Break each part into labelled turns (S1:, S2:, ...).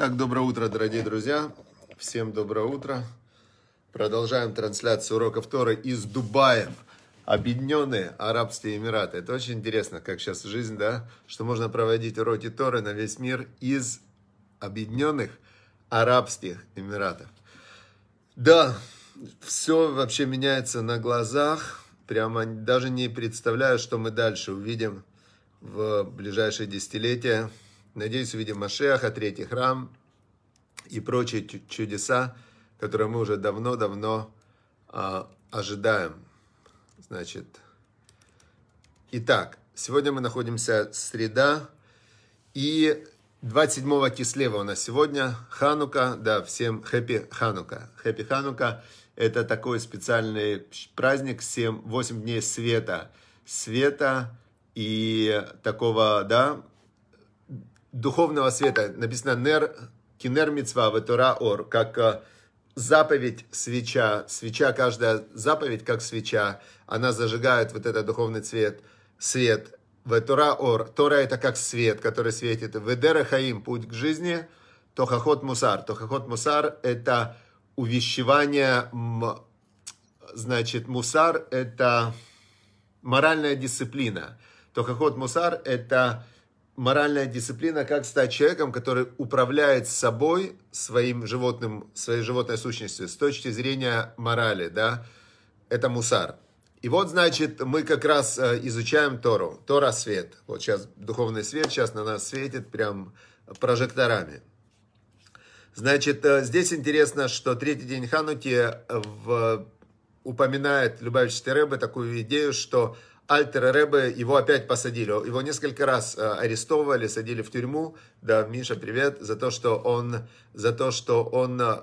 S1: Так, доброе утро, дорогие друзья. Всем доброе утро. Продолжаем трансляцию урока Торы из Дубая. Объединенные Арабские Эмираты. Это очень интересно, как сейчас жизнь, да? Что можно проводить уроки Торы на весь мир из Объединенных Арабских Эмиратов. Да, все вообще меняется на глазах. Прямо даже не представляю, что мы дальше увидим в ближайшие десятилетия. Надеюсь, увидим Машеха, третий храм и прочие чудеса, которые мы уже давно-давно э, ожидаем. Значит, итак, сегодня мы находимся среда и 27 Кислева у нас сегодня Ханука. Да, всем хэппи Ханука. Хэппи Ханука – это такой специальный праздник, 7, 8 дней света. Света и такого, да, духовного света. Написано «нер кинер мецва ватора ор», как э, заповедь свеча. Свеча, каждая заповедь, как свеча, она зажигает вот этот духовный цвет, свет. Ветора ор. Тора это как свет, который светит. Ведера хаим, путь к жизни. Тохахот мусар. Тохахот мусар это увещевание, значит, мусар это моральная дисциплина. Тохахот мусар это моральная дисциплина, как стать человеком, который управляет собой, своим животным, своей животной сущностью с точки зрения морали, да, это мусар. И вот, значит, мы как раз э, изучаем Тору, Тора свет. Вот сейчас духовный свет, сейчас на нас светит прям прожекторами. Значит, э, здесь интересно, что третий день Хануки э, в, упоминает Любавичный Рэбе такую идею, что Альтер Ребе, его опять посадили. Его несколько раз э, арестовывали, садили в тюрьму. Да, Миша, привет. За то, что он, за то, что он э,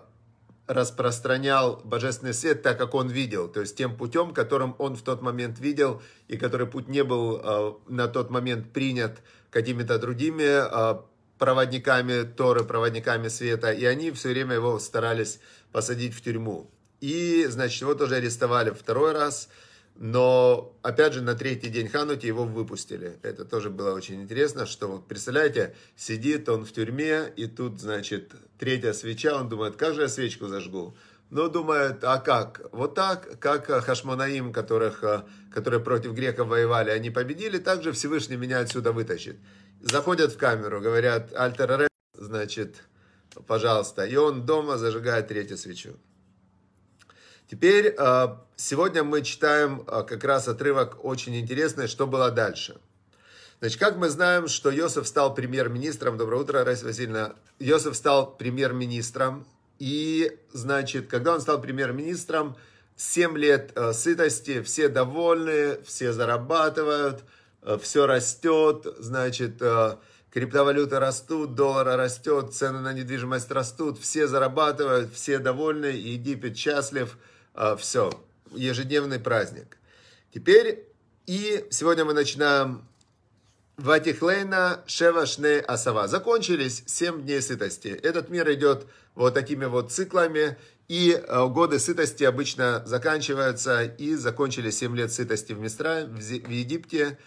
S1: распространял божественный свет так, как он видел, то есть тем путем, которым он в тот момент видел, и который путь не был э, на тот момент принят какими-то другими э, проводниками Торы, проводниками света, и они все время его старались посадить в тюрьму. И, значит, его тоже арестовали второй раз – но, опять же, на третий день Ханути его выпустили. Это тоже было очень интересно, что, вот, представляете, сидит он в тюрьме, и тут, значит, третья свеча, он думает, как же я свечку зажгу? Но думает, а как? Вот так, как э, Хашмонаим, которых, э, которые против греков воевали, они победили, так же Всевышний меня отсюда вытащит. Заходят в камеру, говорят, Альтер значит, пожалуйста. И он дома зажигает третью свечу. Теперь э, сегодня мы читаем э, как раз отрывок очень интересный, что было дальше. Значит, как мы знаем, что Йосиф стал премьер-министром. Доброе утро, Раиса Васильевна. Йосиф стал премьер-министром. И, значит, когда он стал премьер-министром, 7 лет э, сытости, все довольны, все зарабатывают, все растет, значит, криптовалюты растут, доллар растет, цены на недвижимость растут, все зарабатывают, все довольны, Египет счастлив – а, Все, ежедневный праздник. Теперь, и сегодня мы начинаем Ватихлейна Шевашне Асава. Закончились 7 дней сытости. Этот мир идет вот такими вот циклами. И э, годы сытости обычно заканчиваются. И закончились 7 лет сытости в Местра в Египте.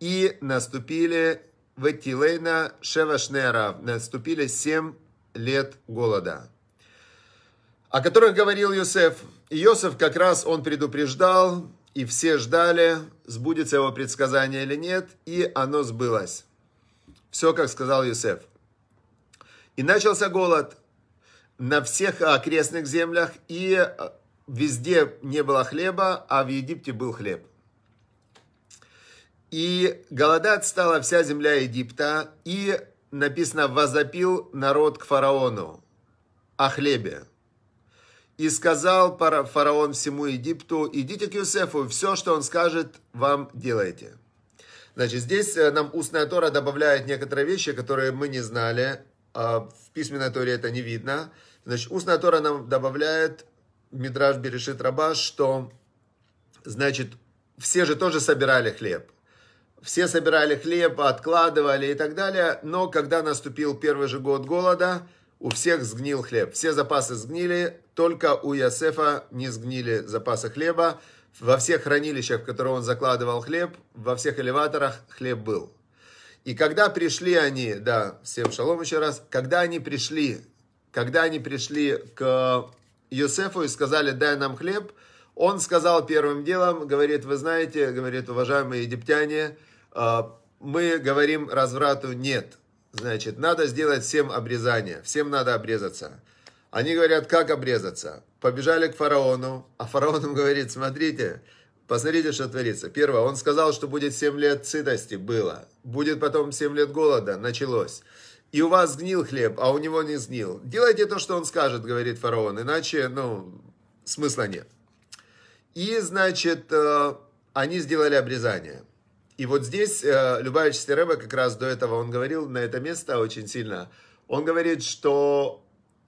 S1: И наступили Ватилейна Шевашнера. Наступили 7 лет голода. О которых говорил Юсеф. Иосиф как раз он предупреждал, и все ждали, сбудется его предсказание или нет, и оно сбылось. Все, как сказал Иосиф. И начался голод на всех окрестных землях, и э, везде не было хлеба, а в Египте был хлеб. И голодать стала вся земля Египта, и написано «возопил народ к фараону о хлебе». И сказал фараон всему Египту, идите к Юсефу, все, что он скажет, вам делайте. Значит, здесь э, нам устная Тора добавляет некоторые вещи, которые мы не знали. А в письменной Торе это не видно. Значит, устная Тора нам добавляет, Мидраж Берешит Раба, что, значит, все же тоже собирали хлеб. Все собирали хлеб, откладывали и так далее. Но когда наступил первый же год голода, у всех сгнил хлеб. Все запасы сгнили, только у Ясефа не сгнили запасы хлеба. Во всех хранилищах, в которые он закладывал хлеб, во всех элеваторах хлеб был. И когда пришли они, да, всем шалом еще раз, когда они пришли, когда они пришли к Йосефу и сказали, дай нам хлеб, он сказал первым делом, говорит, вы знаете, говорит, уважаемые египтяне, а, мы говорим разврату нет. Значит, надо сделать всем обрезание, всем надо обрезаться. Они говорят, как обрезаться? Побежали к фараону, а фараон им говорит, смотрите, посмотрите, что творится. Первое, он сказал, что будет 7 лет сытости, было. Будет потом 7 лет голода, началось. И у вас гнил хлеб, а у него не сгнил. Делайте то, что он скажет, говорит фараон, иначе, ну, смысла нет. И, значит, э, они сделали обрезание. И вот здесь э, Любавич Рыба как раз до этого, он говорил на это место очень сильно. Он говорит, что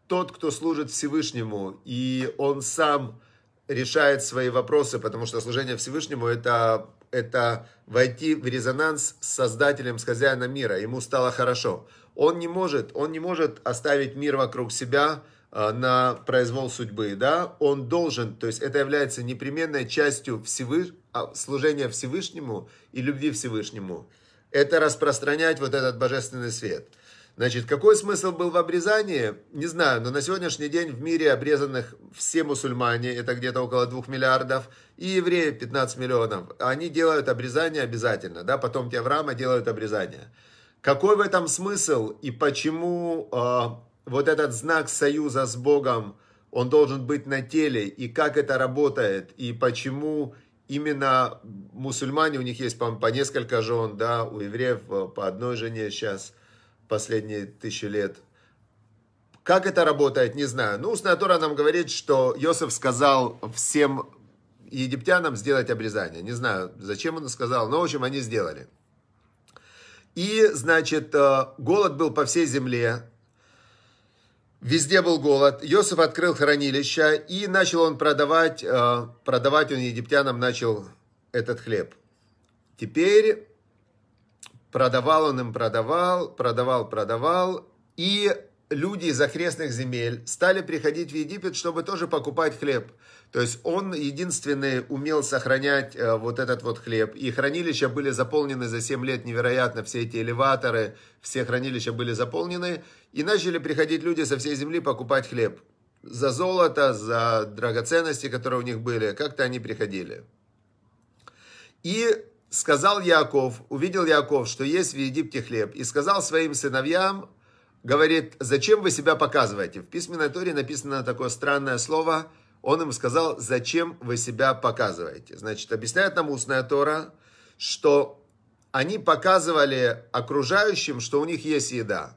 S1: тот, кто служит Всевышнему, и он сам решает свои вопросы, потому что служение Всевышнему это, это войти в резонанс с Создателем, с хозяином мира. Ему стало хорошо. Он не может, он не может оставить мир вокруг себя, Э, на произвол судьбы, да, он должен, то есть это является непременной частью всевы а, служения Всевышнему и любви Всевышнему. Это распространять вот этот божественный свет. Значит, какой смысл был в обрезании, не знаю, но на сегодняшний день в мире обрезанных все мусульмане, это где-то около 2 миллиардов, и евреи 15 миллионов. Они делают обрезание обязательно, да, потом те Авраама делают обрезание. Какой в этом смысл и почему а, вот этот знак союза с Богом, он должен быть на теле, и как это работает, и почему именно мусульмане, у них есть по, по несколько жен, да, у евреев э, по одной жене сейчас последние тысячи лет. Как это работает, не знаю. Ну, устная Тора нам говорит, что Йосиф сказал всем египтянам сделать обрезание. Не знаю, зачем он сказал, но, в общем, они сделали. И, значит, э, голод был по всей земле, Везде был голод. Иосиф открыл хранилище и начал он продавать, э, продавать он египтянам начал этот хлеб. Теперь продавал он им, продавал, продавал, продавал. И люди из окрестных земель стали приходить в Египет, чтобы тоже покупать хлеб. То есть он единственный умел сохранять э, вот этот вот хлеб. И хранилища были заполнены за 7 лет невероятно, все эти элеваторы, все хранилища были заполнены. И начали приходить люди со всей земли покупать хлеб. За золото, за драгоценности, которые у них были, как-то они приходили. И сказал Яков, увидел Яков, что есть в Египте хлеб, и сказал своим сыновьям, говорит, зачем вы себя показываете? В письменной Торе написано такое странное слово. Он им сказал, зачем вы себя показываете? Значит, объясняет нам устная Тора, что они показывали окружающим, что у них есть еда.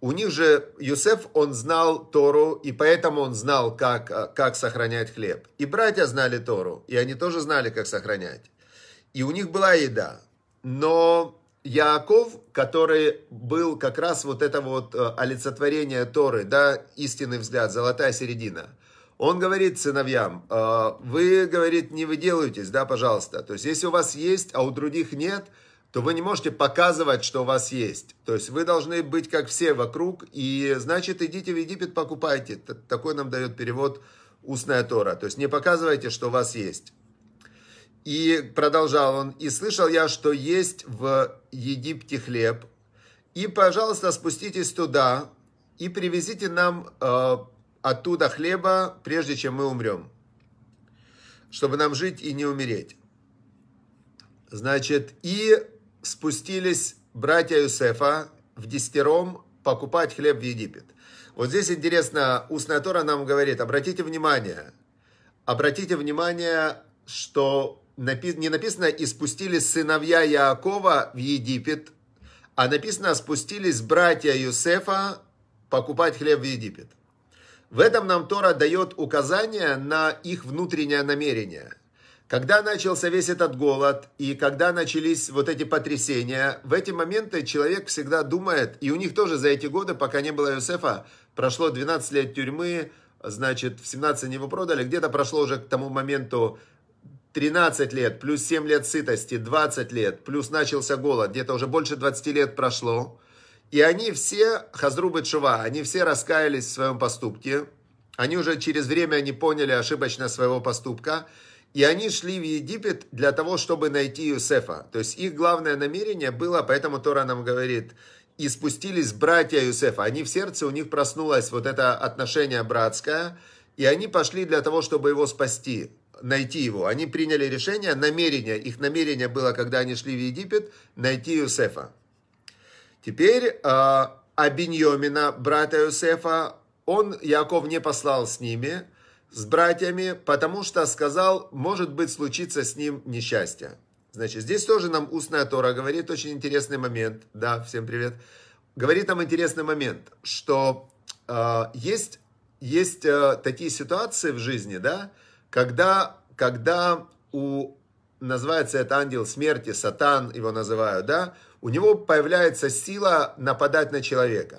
S1: У них же Юсеф, он знал Тору, и поэтому он знал, как, как сохранять хлеб. И братья знали Тору, и они тоже знали, как сохранять. И у них была еда. Но Яаков, который был как раз вот это вот э, олицетворение Торы, да, истинный взгляд, золотая середина. Он говорит сыновьям, «Э, вы, говорит, не выделывайтесь, да, пожалуйста. То есть, если у вас есть, а у других нет, то вы не можете показывать, что у вас есть. То есть, вы должны быть как все вокруг, и, значит, идите в Египет, покупайте. Такой нам дает перевод устная Тора. То есть, не показывайте, что у вас есть. И продолжал он, и слышал я, что есть в Египте хлеб, и, пожалуйста, спуститесь туда и привезите нам э, оттуда хлеба, прежде чем мы умрем, чтобы нам жить и не умереть. Значит, и спустились братья Юсефа в Дестером покупать хлеб в Египет. Вот здесь интересно, устная Тора нам говорит, обратите внимание, обратите внимание, что не написано «и сыновья Яакова в Египет», а написано «спустились братья Юсефа покупать хлеб в Египет». В этом нам Тора дает указание на их внутреннее намерение. Когда начался весь этот голод и когда начались вот эти потрясения, в эти моменты человек всегда думает, и у них тоже за эти годы, пока не было Юсефа, прошло 12 лет тюрьмы, значит, в 17 его продали, где-то прошло уже к тому моменту 13 лет, плюс 7 лет сытости, 20 лет, плюс начался голод, где-то уже больше 20 лет прошло. И они все, Хазрубы Чува, они все раскаялись в своем поступке. Они уже через время не поняли ошибочно своего поступка. И они шли в Египет для того, чтобы найти Юсефа. То есть их главное намерение было, поэтому Тора нам говорит, и спустились братья Юсефа. Они в сердце, у них проснулось вот это отношение братское, и они пошли для того, чтобы его спасти найти его. Они приняли решение, намерение, их намерение было, когда они шли в Египет, найти Юсефа. Теперь э, Абиньомина, брата Юсефа, он, Яков, не послал с ними, с братьями, потому что сказал, может быть, случится с ним несчастье. Значит, здесь тоже нам устная Тора говорит очень интересный момент. Да, всем привет. Говорит нам интересный момент, что э, есть, есть э, такие ситуации в жизни, да, когда, когда у, называется это ангел смерти, сатан его называют, да, у него появляется сила нападать на человека.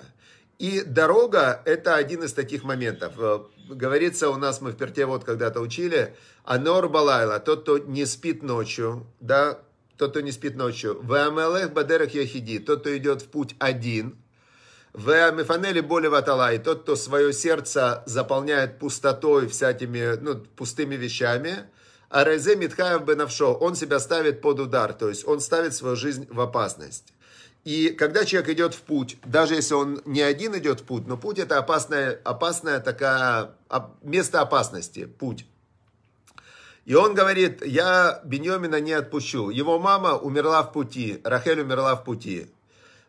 S1: И дорога – это один из таких моментов. Э, говорится у нас, мы в перте вот когда-то учили, «Анор Балайла» – тот, кто не спит ночью, да, тот, кто не спит ночью. В «Вамелех бадерах яхиди» – тот, кто идет в путь один – в Мефанеле боли ватала, и тот, кто свое сердце заполняет пустотой, всякими, ну, пустыми вещами, а Резе Митхаев Бенавшо, он себя ставит под удар, то есть он ставит свою жизнь в опасность. И когда человек идет в путь, даже если он не один идет в путь, но путь это опасное, опасное такая, место опасности, путь. И он говорит, я Беньомина не отпущу. Его мама умерла в пути, Рахель умерла в пути.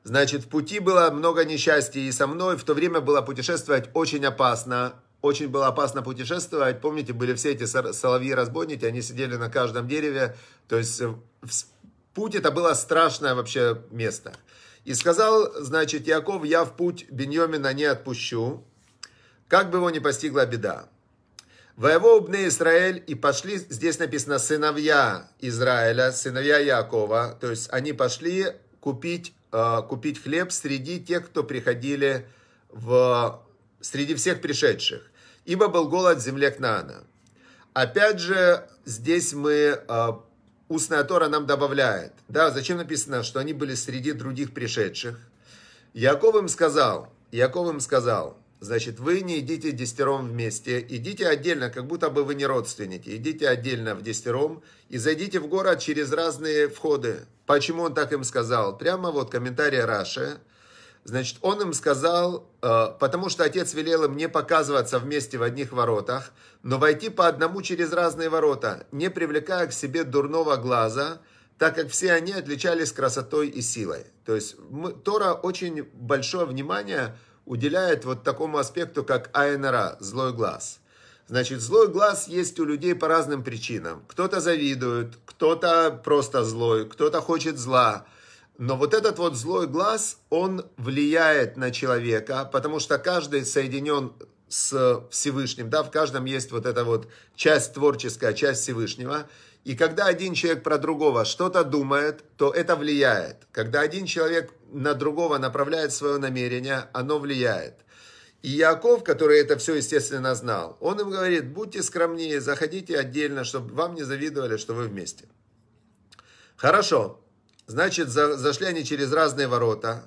S1: Значит, в пути было много несчастья и со мной. В то время было путешествовать очень опасно. Очень было опасно путешествовать. Помните, были все эти соловьи-разбойники, они сидели на каждом дереве. То есть, э, в путь это было страшное вообще место. И сказал, значит, Яков, я в путь Беньомина не отпущу, как бы его ни постигла беда. Воево убны Израиль, и пошли, здесь написано, сыновья Израиля, сыновья Якова, то есть они пошли купить Э, купить хлеб среди тех, кто приходили в... среди всех пришедших. Ибо был голод в земле Кнаана. Опять же, здесь мы э, устная Тора нам добавляет. Да, зачем написано, что они были среди других пришедших? Яков им сказал, Яков им сказал, значит, вы не идите Дестером вместе, идите отдельно, как будто бы вы не родственники, идите отдельно в Дестером и зайдите в город через разные входы. Почему он так им сказал? Прямо вот комментарий Раши. Значит, он им сказал, э, потому что отец велел им не показываться вместе в одних воротах, но войти по одному через разные ворота, не привлекая к себе дурного глаза, так как все они отличались красотой и силой. То есть мы, Тора очень большое внимание уделяет вот такому аспекту, как Айнера, злой глаз – Значит, злой глаз есть у людей по разным причинам. Кто-то завидует, кто-то просто злой, кто-то хочет зла. Но вот этот вот злой глаз, он влияет на человека, потому что каждый соединен с Всевышним, да, в каждом есть вот эта вот часть творческая, часть Всевышнего. И когда один человек про другого что-то думает, то это влияет. Когда один человек на другого направляет свое намерение, оно влияет. И Яков, который это все, естественно, знал, он им говорит, будьте скромнее, заходите отдельно, чтобы вам не завидовали, что вы вместе. Хорошо. Значит, за, зашли они через разные ворота.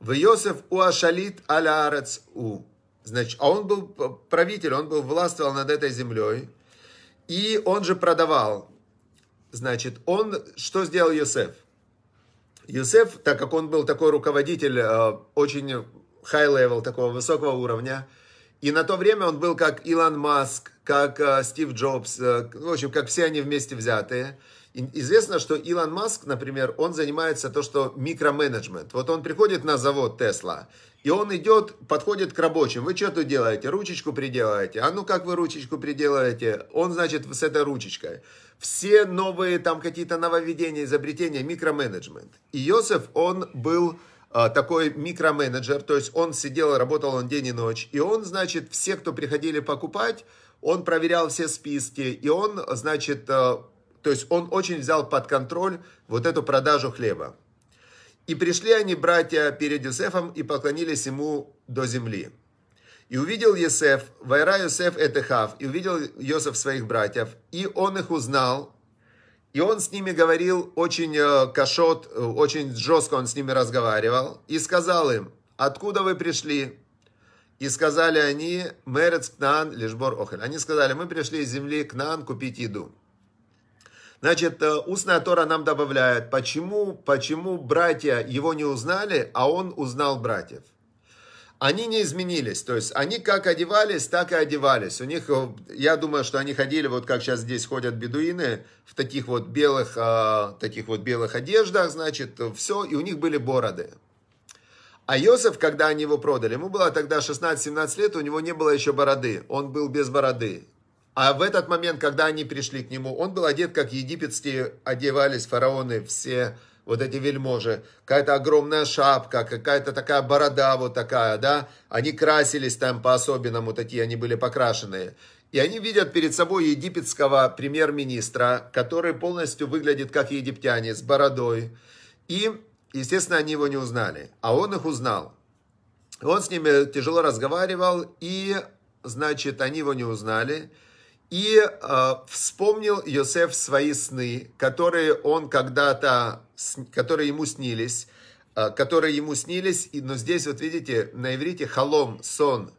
S1: В Иосиф у Ашалит Алярец у. Значит, а он был правитель, он был властвовал над этой землей. И он же продавал. Значит, он, что сделал Иосиф? Юсеф, так как он был такой руководитель, э, очень high-level, такого высокого уровня. И на то время он был как Илон Маск, как э, Стив Джобс, э, в общем, как все они вместе взятые. И известно, что Илон Маск, например, он занимается то, что микроменеджмент. Вот он приходит на завод Тесла, и он идет, подходит к рабочим. Вы что тут делаете? Ручечку приделаете. А ну как вы ручечку приделаете? Он, значит, с этой ручечкой. Все новые там какие-то нововведения, изобретения, микроменеджмент. И Йосеф, он был а, такой микроменеджер, то есть он сидел, работал он день и ночь, и он, значит, все, кто приходили покупать, он проверял все списки, и он, значит, а, то есть он очень взял под контроль вот эту продажу хлеба. И пришли они, братья, перед Юсефом и поклонились ему до земли. И увидел Есеф, Вайра Юсеф Этехав, и увидел Йосеф своих братьев, и он их узнал, и он с ними говорил очень э, кашот, э, очень жестко он с ними разговаривал. И сказал им, откуда вы пришли? И сказали они, Мерец Кнаан, Лешбор Охель. Они сказали, мы пришли из земли Кнаан купить еду. Значит, э, устная Тора нам добавляет, почему, почему братья его не узнали, а он узнал братьев они не изменились. То есть они как одевались, так и одевались. У них, э, я думаю, что они ходили, вот как сейчас здесь ходят бедуины, в таких вот белых, э, таких вот белых одеждах, значит, все, и у них были бороды. А Йосеф, когда они его продали, ему было тогда 16-17 лет, у него не было еще бороды, он был без бороды. А в этот момент, когда они пришли к нему, он был одет, как египетские одевались фараоны, все вот эти вельможи, какая-то огромная шапка, какая-то такая борода вот такая, да, они красились там по-особенному, такие они были покрашенные. И они видят перед собой египетского премьер-министра, который полностью выглядит как египтяне, с бородой. И, естественно, они его не узнали, а он их узнал. Он с ними тяжело разговаривал, и, значит, они его не узнали – и э, вспомнил Йосеф свои сны, которые он когда-то, которые ему снились, э, которые ему снились. И, но здесь вот видите на иврите халом сон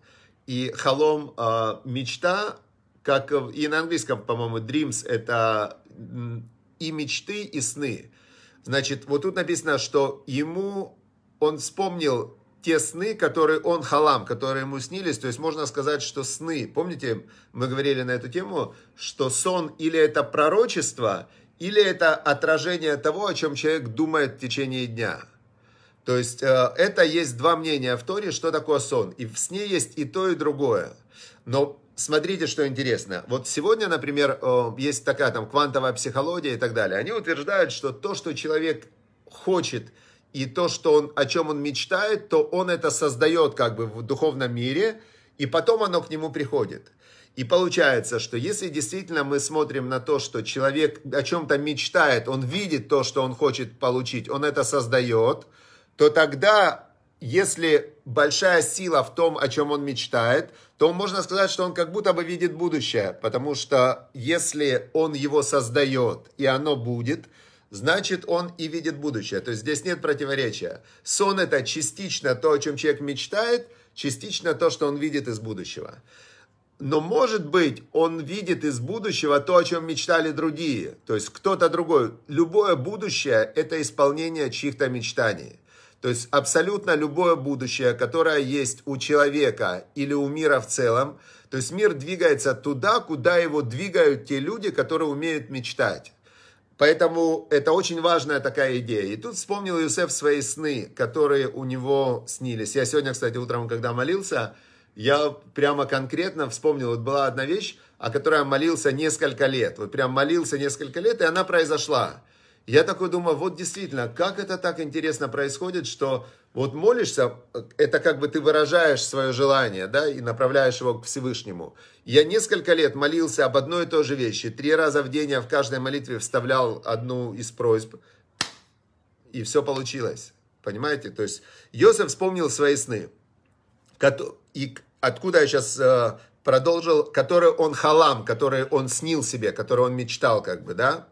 S1: и халом э, мечта, как и на английском, по-моему, dreams это и мечты и сны. Значит, вот тут написано, что ему он вспомнил те сны, которые он халам, которые ему снились, то есть можно сказать, что сны, помните, мы говорили на эту тему, что сон или это пророчество, или это отражение того, о чем человек думает в течение дня. То есть э, это есть два мнения в Торе, что такое сон. И в сне есть и то, и другое. Но смотрите, что интересно. Вот сегодня, например, э, есть такая там квантовая психология и так далее. Они утверждают, что то, что человек хочет – и то, что он, о чем он мечтает, то он это создает как бы в духовном мире, и потом оно к нему приходит. И получается, что если действительно мы смотрим на то, что человек о чем-то мечтает, он видит то, что он хочет получить, он это создает, то тогда, если большая сила в том, о чем он мечтает, то можно сказать, что он как будто бы видит будущее, потому что если он его создает и оно будет – значит он и видит будущее. То есть здесь нет противоречия. Сон – это частично то, о чем человек мечтает, частично то, что он видит из будущего. Но, может быть, он видит из будущего то, о чем мечтали другие. То есть кто-то другой. Любое будущее – это исполнение чьих-то мечтаний. То есть абсолютно любое будущее, которое есть у человека или у мира в целом, то есть мир двигается туда, куда его двигают те люди, которые умеют мечтать. Поэтому это очень важная такая идея. И тут вспомнил Юсеф свои сны, которые у него снились. Я сегодня, кстати, утром, когда молился, я прямо конкретно вспомнил, вот была одна вещь, о которой я молился несколько лет. Вот прям молился несколько лет, и она произошла. Я такой думаю, вот действительно, как это так интересно происходит, что вот молишься, это как бы ты выражаешь свое желание, да, и направляешь его к Всевышнему. Я несколько лет молился об одной и той же вещи. Три раза в день я в каждой молитве вставлял одну из просьб, и все получилось. Понимаете? То есть Йосеф вспомнил свои сны, и откуда я сейчас э, продолжил, который он халам, который он снил себе, который он мечтал, как бы, да?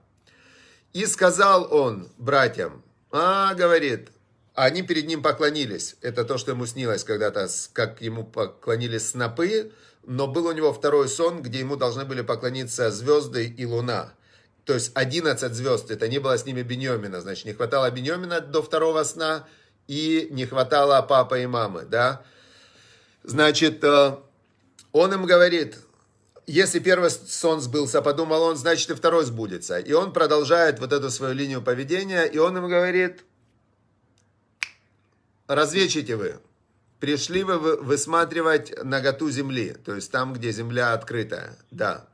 S1: И сказал он братьям, а, говорит, они перед ним поклонились. Это то, что ему снилось когда-то, как ему поклонились снопы, но был у него второй сон, где ему должны были поклониться звезды и луна. То есть 11 звезд, это не было с ними Бенемина, значит, не хватало Бенемина до второго сна, и не хватало папы и мамы, да. Значит, э, он им говорит, если первый сон сбылся, подумал он, значит и второй сбудется. И он продолжает вот эту свою линию поведения, и он им говорит, разведчики вы, пришли вы высматривать наготу земли, то есть там, где земля открытая, да.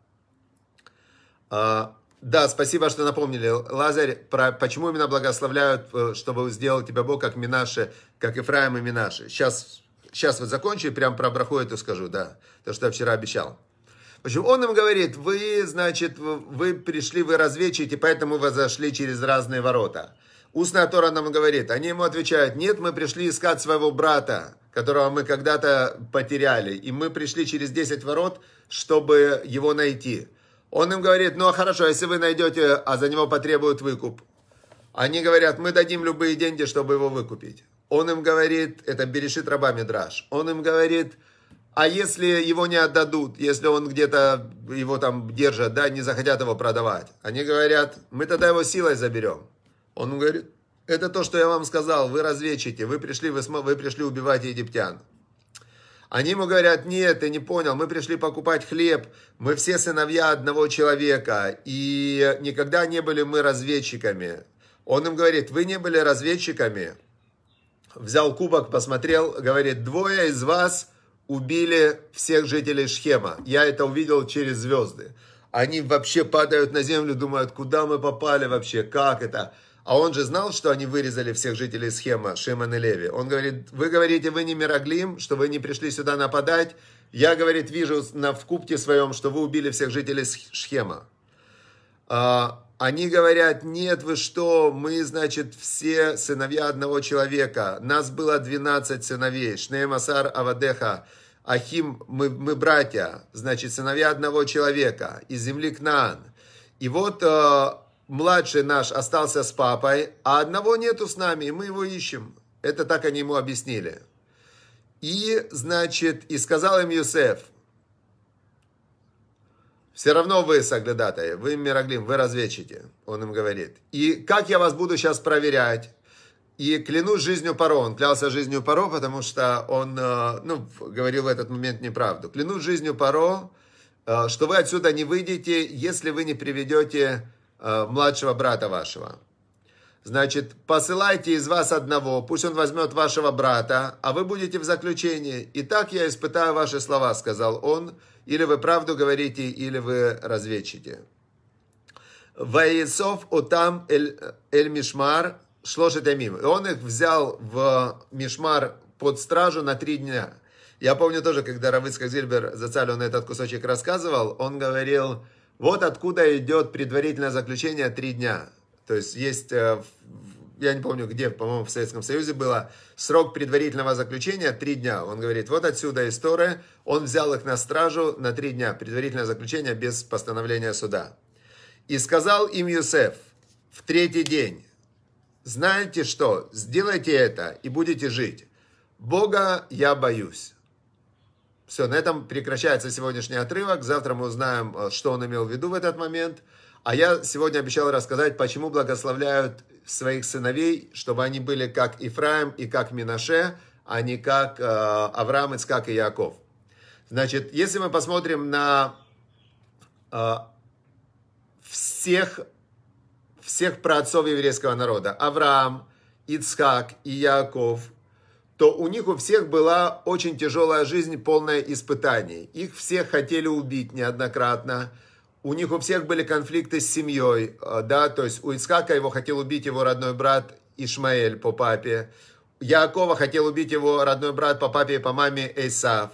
S1: А, да, спасибо, что напомнили, Лазарь, про, почему именно благословляют, э, чтобы сделал тебя Бог, как Минаши, как Ифраим и Минаши. Сейчас, сейчас вот закончу и прям про Браху эту скажу, да, то, что я вчера обещал. В общем, он им говорит, вы, значит, вы пришли, вы разведчики, поэтому вы зашли через разные ворота. Устная Тора нам говорит, они ему отвечают, нет, мы пришли искать своего брата, которого мы когда-то потеряли, и мы пришли через 10 ворот, чтобы его найти. Он им говорит, ну а хорошо, если вы найдете, а за него потребуют выкуп. Они говорят, мы дадим любые деньги, чтобы его выкупить. Он им говорит, это Берешит Раба Мидраш, он им говорит, а если его не отдадут, если он где-то его там держат, да, не захотят его продавать? Они говорят, мы тогда его силой заберем. Он говорит, это то, что я вам сказал, вы разведчики, вы пришли, вы, см... вы пришли убивать египтян. Они ему говорят, нет, ты не понял, мы пришли покупать хлеб, мы все сыновья одного человека, и никогда не были мы разведчиками. Он им говорит, вы не были разведчиками. Взял кубок, посмотрел, говорит, двое из вас убили всех жителей Шхема. Я это увидел через звезды. Они вообще падают на землю, думают, куда мы попали вообще, как это. А он же знал, что они вырезали всех жителей схема Шимон и Леви. Он говорит, вы говорите, вы не Мироглим, что вы не пришли сюда нападать. Я, говорит, вижу на, в своем, что вы убили всех жителей схема. А, они говорят, нет, вы что, мы, значит, все сыновья одного человека. Нас было 12 сыновей. Шнеемасар Авадеха. Ахим, мы, мы братья, значит, сыновья одного человека из земли Кнаан. И вот а, младший наш остался с папой, а одного нету с нами, и мы его ищем. Это так они ему объяснили. И, значит, и сказал им Юсеф, все равно вы соглядатай, вы Мироглим, вы разведчики, он им говорит. И как я вас буду сейчас проверять? И клянусь жизнью Паро, он клялся жизнью Паро, потому что он, э, ну, говорил в этот момент неправду. Клянусь жизнью Паро, э, что вы отсюда не выйдете, если вы не приведете Э, младшего брата вашего. Значит, посылайте из вас одного, пусть он возьмет вашего брата, а вы будете в заключении. И так я испытаю ваши слова, сказал он. Или вы правду говорите, или вы разведчите. Ваисов отам эль, эль мишмар шлошет амим. И он их взял в мишмар под стражу на три дня. Я помню тоже, когда Равыцкак Зильбер, Зацаль, он этот кусочек рассказывал, он говорил, вот откуда идет предварительное заключение три дня. То есть есть, э, я не помню где, по-моему, в Советском Союзе было, срок предварительного заключения три дня. Он говорит, вот отсюда история. он взял их на стражу на три дня, предварительное заключение без постановления суда. И сказал им Юсеф в третий день, знаете что, сделайте это и будете жить. Бога я боюсь. Все, на этом прекращается сегодняшний отрывок. Завтра мы узнаем, э, что он имел в виду в этот момент. А я сегодня обещал рассказать, почему благословляют своих сыновей, чтобы они были как Ифраим и как Минаше, а не как э, Авраам, Ицкак и Яков. Значит, если мы посмотрим на э, всех, всех праотцов еврейского народа, Авраам, Ицхак и Яков, то у них у всех была очень тяжелая жизнь, полная испытаний. Их всех хотели убить неоднократно. У них у всех были конфликты с семьей, э, да, то есть у Ицхака его хотел убить его родной брат Ишмаэль по папе. Якова хотел убить его родной брат по папе и по маме Эйсав.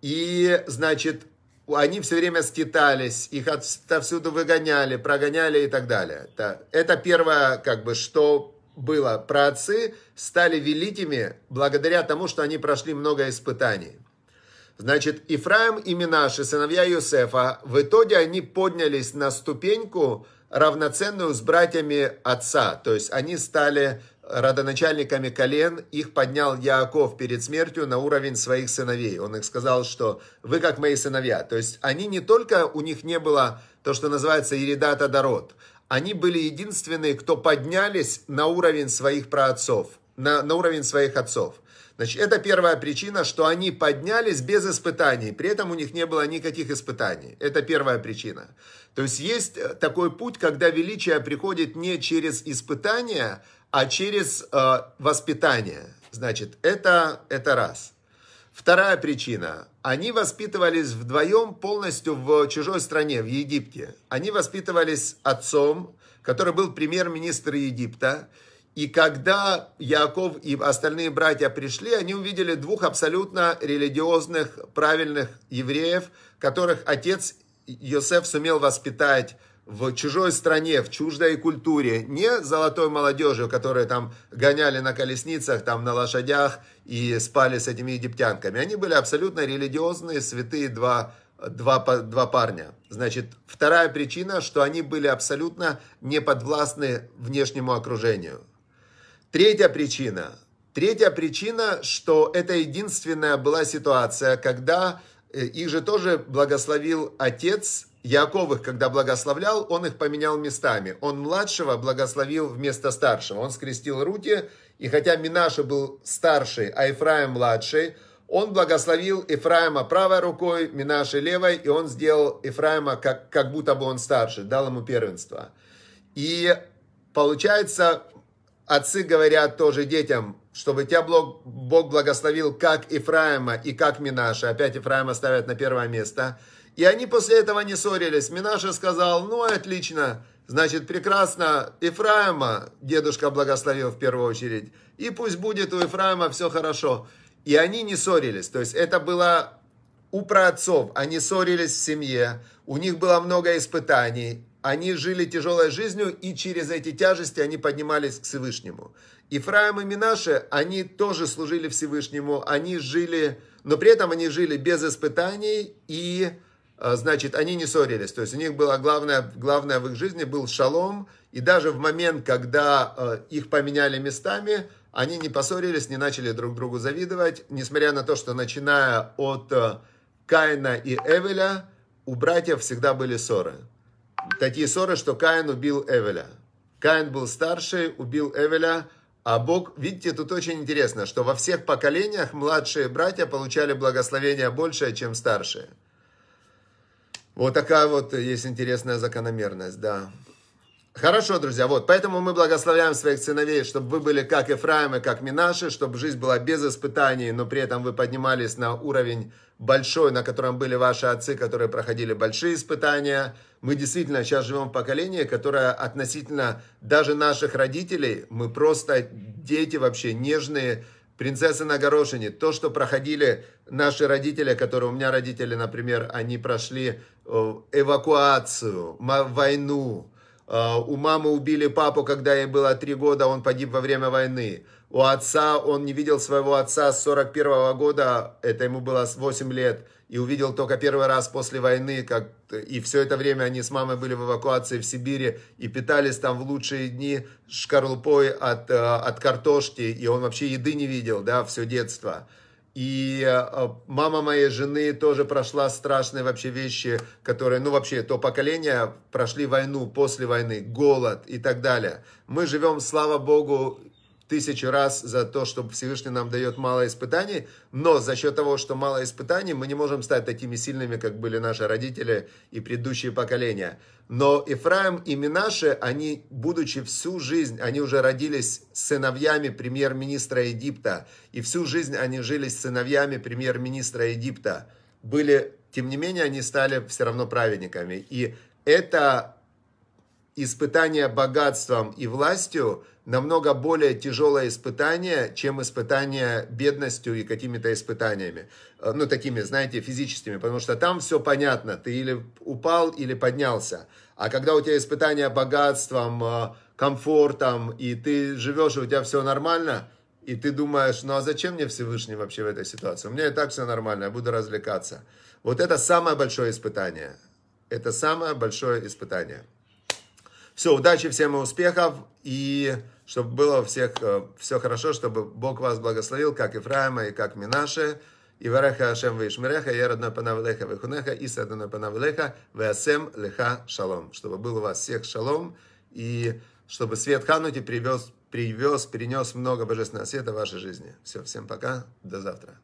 S1: И, значит, они все время скитались, их отовсюду выгоняли, прогоняли и так далее. Это первое, как бы, что было, праотцы стали великими благодаря тому, что они прошли много испытаний. Значит, Ифраим и Минаши, сыновья Юсефа, в итоге они поднялись на ступеньку, равноценную с братьями отца. То есть они стали родоначальниками колен, их поднял Яаков перед смертью на уровень своих сыновей. Он их сказал, что вы как мои сыновья. То есть они не только, у них не было то, что называется Еридата Дарот, они были единственные, кто поднялись на уровень своих праотцов, на, на уровень своих отцов. Значит, это первая причина, что они поднялись без испытаний, при этом у них не было никаких испытаний. Это первая причина. То есть есть э, такой путь, когда величие приходит не через испытания, а через э, воспитание. Значит, это, это раз. Вторая причина. Они воспитывались вдвоем полностью в чужой стране, в Египте. Они воспитывались отцом, который был премьер-министр Египта. И когда Яков и остальные братья пришли, они увидели двух абсолютно религиозных, правильных евреев, которых отец Йосеф сумел воспитать в чужой стране, в чуждой культуре, не золотой молодежью, которые там гоняли на колесницах, там на лошадях и спали с этими египтянками. Они были абсолютно религиозные, святые два, два, два парня. Значит, вторая причина, что они были абсолютно не подвластны внешнему окружению. Третья причина. Третья причина, что это единственная была ситуация, когда э, их же тоже благословил отец Яков их, когда благословлял, он их поменял местами. Он младшего благословил вместо старшего. Он скрестил руки, и хотя Минаша был старший, а Ефраим младший, он благословил Ефраима правой рукой, Минаши левой, и он сделал Ефраима как, как будто бы он старше, дал ему первенство. И получается, отцы говорят тоже детям, чтобы тебя Бог благословил как Ефраима и как Минаша. Опять Ефраима ставят на первое место. И они после этого не ссорились. Минаша сказал, ну отлично, значит прекрасно, Ефраима дедушка благословил в первую очередь. И пусть будет у Ефраима все хорошо. И они не ссорились. То есть это было у праотцов. Они ссорились в семье, у них было много испытаний. Они жили тяжелой жизнью, и через эти тяжести они поднимались к Всевышнему. Ифраим и Минаше, они тоже служили Всевышнему, они жили, но при этом они жили без испытаний и а, значит, они не ссорились. То есть у них было главное, главное в их жизни был шалом. И даже в момент, когда а, их поменяли местами, они не поссорились, не начали друг другу завидовать. Несмотря на то, что начиная от а, Каина и Эвеля, у братьев всегда были ссоры. Такие ссоры, что Каин убил Эвеля. Каин был старший, убил Эвеля, а Бог, видите, тут очень интересно, что во всех поколениях младшие братья получали благословение большее, чем старшие. Вот такая вот есть интересная закономерность, да. Хорошо, друзья, вот, поэтому мы благословляем своих сыновей, чтобы вы были как Ефраим и как Минаши, чтобы жизнь была без испытаний, но при этом вы поднимались на уровень большой, на котором были ваши отцы, которые проходили большие испытания. Мы действительно сейчас живем в поколении, которое относительно даже наших родителей, мы просто дети вообще нежные, Принцесса на горошине. То, что проходили наши родители, которые у меня родители, например, они прошли э, эвакуацию, войну. Э, у мамы убили папу, когда ей было три года, он погиб во время войны у отца, он не видел своего отца с 41 -го года, это ему было 8 лет, и увидел только первый раз после войны, как, и все это время они с мамой были в эвакуации в Сибири, и питались там в лучшие дни шкарлупой от, э, от картошки, и он вообще еды не видел, да, все детство. И э, мама моей жены тоже прошла страшные вообще вещи, которые, ну вообще, то поколение прошли войну, после войны, голод и так далее. Мы живем, слава богу, тысячу раз за то, что Всевышний нам дает мало испытаний, но за счет того, что мало испытаний, мы не можем стать такими сильными, как были наши родители и предыдущие поколения. Но Ифраим и Минаше, они, будучи всю жизнь, они уже родились сыновьями премьер-министра Египта, и всю жизнь они жили с сыновьями премьер-министра Египта. Были, тем не менее, они стали все равно праведниками. И это испытание богатством и властью намного более тяжелое испытание, чем испытание бедностью и какими-то испытаниями. Э, ну, такими, знаете, физическими, потому что там все понятно, ты или упал, или поднялся. А когда у тебя испытание богатством, э, комфортом, и ты живешь, и у тебя все нормально, и ты думаешь, ну а зачем мне Всевышний вообще в этой ситуации? У меня и так все нормально, я буду развлекаться. Вот это самое большое испытание. Это самое большое испытание. Все, удачи, всем и успехов. И чтобы было у всех э, все хорошо, чтобы Бог вас благословил, как Ефраима и как Минаше. И вареха Ашем вишмереха, и родной панавлеха вихунеха, и саданой панавлеха, веасем леха шалом. Чтобы был у вас всех шалом, и чтобы свет Ханути привез, привез, принес много божественного света в вашей жизни. Все, всем пока, до завтра.